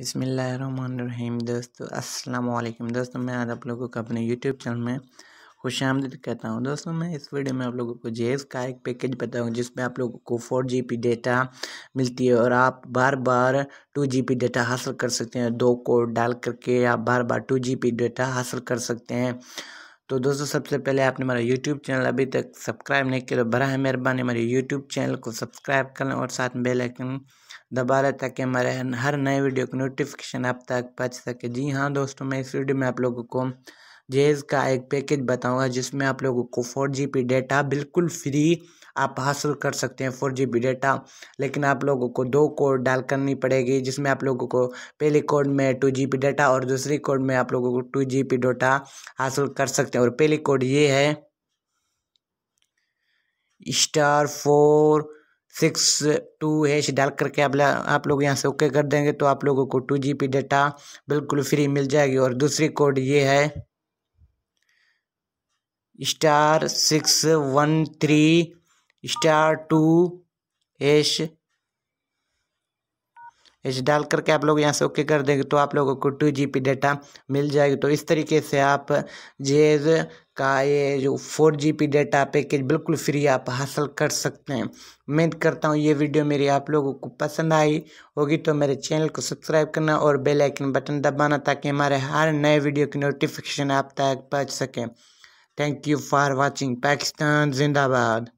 बिसमीम दोस्तों अस्सलाम वालेकुम दोस्तों मैं आज आप लोगों को अपने यूट्यूब चैनल में खुश आमदीद कहता हूँ दोस्तों मैं इस वीडियो में आप लोगों को जेएस का एक पैकेज बताऊँगा जिसमें आप लोगों को फोर जी पी डेटा मिलती है और आप बार बार टू जी पी डेटा हासिल कर सकते हैं दो कोड डाल करके आप बार बार टू जी पी डेटा हासिल कर सकते हैं तो दोस्तों सबसे पहले आपने हमारा यूट्यूब चैनल अभी तक सब्सक्राइब नहीं किया तो बरह मेहरबानी हमारे यूट्यूब चैनल को सब्सक्राइब करें और साथ में बेल आइकन दबा लें ताकि हमारे हर नए वीडियो की नोटिफिकेशन आप तक पहुँच सके जी हाँ दोस्तों मैं इस वीडियो में आप लोगों को जेज़ का एक पैकेज बताऊंगा जिसमें आप लोगों को फोर जी पी डेटा बिल्कुल फ्री आप हासिल कर सकते हैं फोर जी बी डेटा लेकिन आप लोगों को दो कोड डाल करनी पड़ेगी जिसमें आप लोगों को पहले कोड में टू जी पी डेटा और दूसरी कोड में आप लोगों को टू जी पी डेटा हासिल कर सकते हैं और पहली कोड ये है star four six two hash डाल करके आप आप लोग यहाँ से ओके कर देंगे तो आप लोगों को टू जी पी डेटा बिल्कुल फ्री मिल जाएगी और दूसरी कोड ये है star six one three star two hash डाल करके आप लोग यहाँ से ओके कर देंगे तो आप लोगों को टू जी डेटा मिल जाएगी तो इस तरीके से आप जेज का ये जो फोर जी डेटा पैकेज बिल्कुल फ्री आप हासिल कर सकते हैं उम्मीद करता हूँ ये वीडियो मेरी आप लोगों को पसंद आई होगी तो मेरे चैनल को सब्सक्राइब करना और बेल आइकन बटन दबाना ताकि हमारे हर नए वीडियो की नोटिफिकेशन आप तक पहुँच सकें Thank you for watching Pakistan Zindabad.